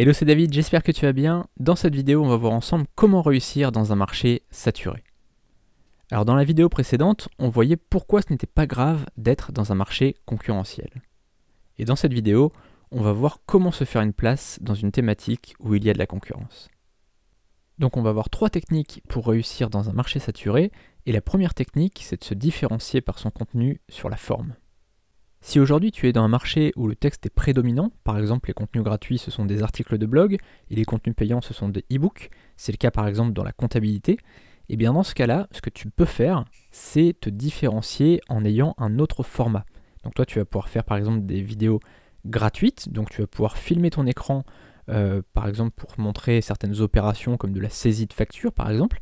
Hello, c'est David, j'espère que tu vas bien. Dans cette vidéo, on va voir ensemble comment réussir dans un marché saturé. Alors dans la vidéo précédente, on voyait pourquoi ce n'était pas grave d'être dans un marché concurrentiel. Et dans cette vidéo, on va voir comment se faire une place dans une thématique où il y a de la concurrence. Donc on va voir trois techniques pour réussir dans un marché saturé, et la première technique, c'est de se différencier par son contenu sur la forme. Si aujourd'hui tu es dans un marché où le texte est prédominant, par exemple les contenus gratuits ce sont des articles de blog et les contenus payants ce sont des e-books, c'est le cas par exemple dans la comptabilité, et eh bien dans ce cas-là, ce que tu peux faire, c'est te différencier en ayant un autre format. Donc toi tu vas pouvoir faire par exemple des vidéos gratuites, donc tu vas pouvoir filmer ton écran euh, par exemple pour montrer certaines opérations comme de la saisie de facture par exemple,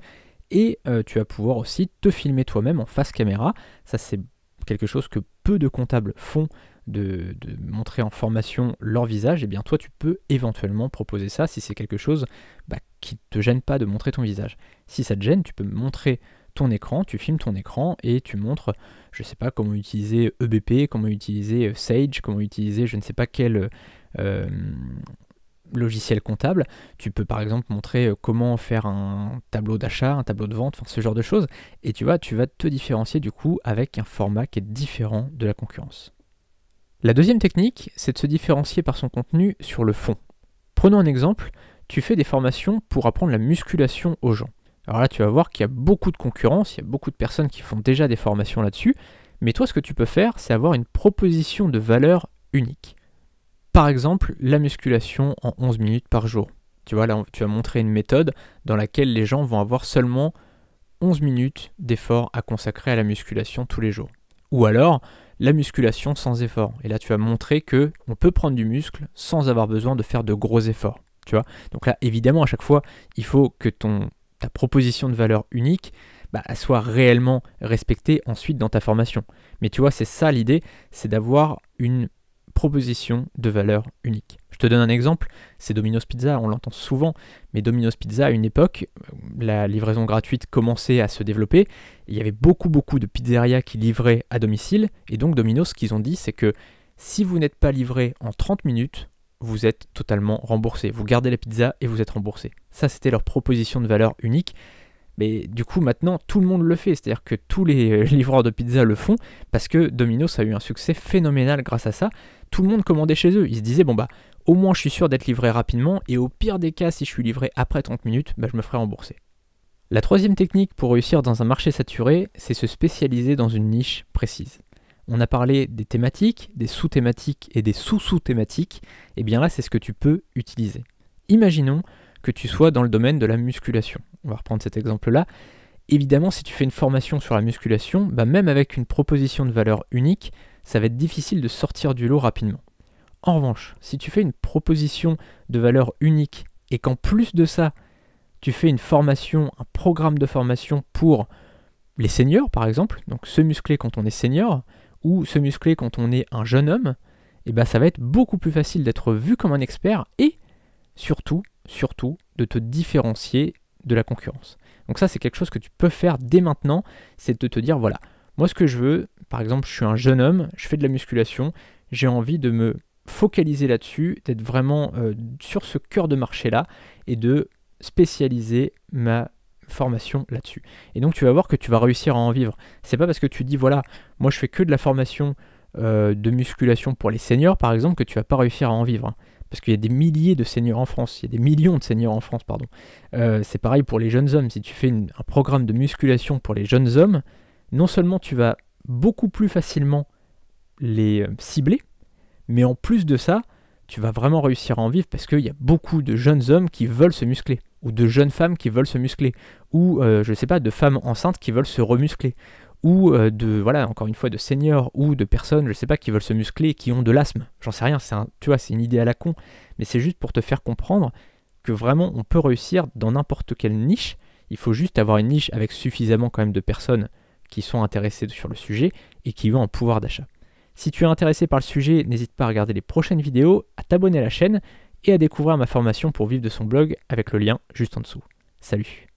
et euh, tu vas pouvoir aussi te filmer toi-même en face caméra, ça c'est quelque chose que peu de comptables font, de, montrer en formation leur visage, et eh bien toi tu peux éventuellement proposer ça si c'est quelque chose bah, qui ne te gêne pas de montrer ton visage. Si ça te gêne, tu peux montrer ton écran, tu filmes ton écran et tu montres, je ne sais pas comment utiliser EBP, comment utiliser euh, Sage, comment utiliser je ne sais pas quel euh, logiciel comptable. Tu peux par exemple montrer euh, comment faire un tableau d'achat, un tableau de vente, enfin ce genre de choses. Et tu vois, tu vas te différencier du coup avec un format qui est différent de la concurrence. La deuxième technique, c'est de se différencier par son contenu sur le fond. Prenons un exemple, tu fais des formations pour apprendre la musculation aux gens. Alors là, tu vas voir qu'il y a beaucoup de concurrence, il y a beaucoup de personnes qui font déjà des formations là-dessus, mais toi, ce que tu peux faire, c'est avoir une proposition de valeur unique. Par exemple, la musculation en 11 minutes par jour. Tu vois, là, tu as montré une méthode dans laquelle les gens vont avoir seulement 11 minutes d'effort à consacrer à la musculation tous les jours. Ou alors, la musculation sans effort. Et là, tu as montré que on peut prendre du muscle sans avoir besoin de faire de gros efforts. Tu vois Donc là, évidemment, à chaque fois, il faut que ton, ta proposition de valeur unique bah, soit réellement respectée ensuite dans ta formation. Mais tu vois, c'est ça l'idée, c'est d'avoir une proposition de valeur unique. Je te donne un exemple, c'est Domino's Pizza, on l'entend souvent, mais Domino's Pizza, à une époque, la livraison gratuite commençait à se développer, il y avait beaucoup beaucoup de pizzerias qui livraient à domicile, et donc Domino's, ce qu'ils ont dit, c'est que si vous n'êtes pas livré en 30 minutes, vous êtes totalement remboursé. Vous gardez la pizza et vous êtes remboursé. Ça, c'était leur proposition de valeur unique. Mais du coup, maintenant, tout le monde le fait. C'est-à-dire que tous les euh, livreurs de pizza le font parce que Domino's a eu un succès phénoménal grâce à ça tout le monde commandait chez eux. Ils se disaient, bon bah, au moins je suis sûr d'être livré rapidement, et au pire des cas, si je suis livré après 30 minutes, bah, je me ferai rembourser. La troisième technique pour réussir dans un marché saturé, c'est se spécialiser dans une niche précise. On a parlé des thématiques, des sous-thématiques et des sous-sous-thématiques, et eh bien là c'est ce que tu peux utiliser. Imaginons que tu sois dans le domaine de la musculation. On va reprendre cet exemple-là. Évidemment, si tu fais une formation sur la musculation, bah même avec une proposition de valeur unique, ça va être difficile de sortir du lot rapidement. En revanche, si tu fais une proposition de valeur unique et qu'en plus de ça, tu fais une formation, un programme de formation pour les seniors par exemple, donc se muscler quand on est senior ou se muscler quand on est un jeune homme, et eh ben ça va être beaucoup plus facile d'être vu comme un expert et surtout, surtout de te différencier de la concurrence. Donc ça c'est quelque chose que tu peux faire dès maintenant, c'est de te dire voilà, moi, ce que je veux, par exemple, je suis un jeune homme, je fais de la musculation, j'ai envie de me focaliser là-dessus, d'être vraiment euh, sur ce cœur de marché-là et de spécialiser ma formation là-dessus. Et donc tu vas voir que tu vas réussir à en vivre. C'est pas parce que tu dis voilà, moi je fais que de la formation euh, de musculation pour les seniors par exemple que tu vas pas réussir à en vivre. Hein. Parce qu'il y a des milliers de seniors en France, il y a des millions de seniors en France, pardon. Euh, c'est pareil pour les jeunes hommes. Si tu fais un programme de musculation pour les jeunes hommes, non seulement tu vas beaucoup plus facilement les euh, cibler, mais en plus de ça, tu vas vraiment réussir à en vivre parce qu'il y a beaucoup de jeunes hommes qui veulent se muscler, ou de jeunes femmes qui veulent se muscler, ou euh, je ne sais pas, de femmes enceintes qui veulent se remuscler, ou euh, de, voilà, encore une fois, de seniors ou de personnes, je ne sais pas, qui veulent se muscler et qui ont de l'asthme. J'en sais rien, tu vois, c'est une idée à la con, mais c'est juste pour te faire comprendre que vraiment on peut réussir dans n'importe quelle niche. Il faut juste avoir une niche avec suffisamment quand même de personnes qui sont intéressés sur le sujet et qui ont un pouvoir d'achat. Si tu es intéressé par le sujet, n'hésite pas à regarder les prochaines vidéos, à t'abonner à la chaîne et à découvrir ma formation pour vivre de son blog avec le lien juste en dessous. Salut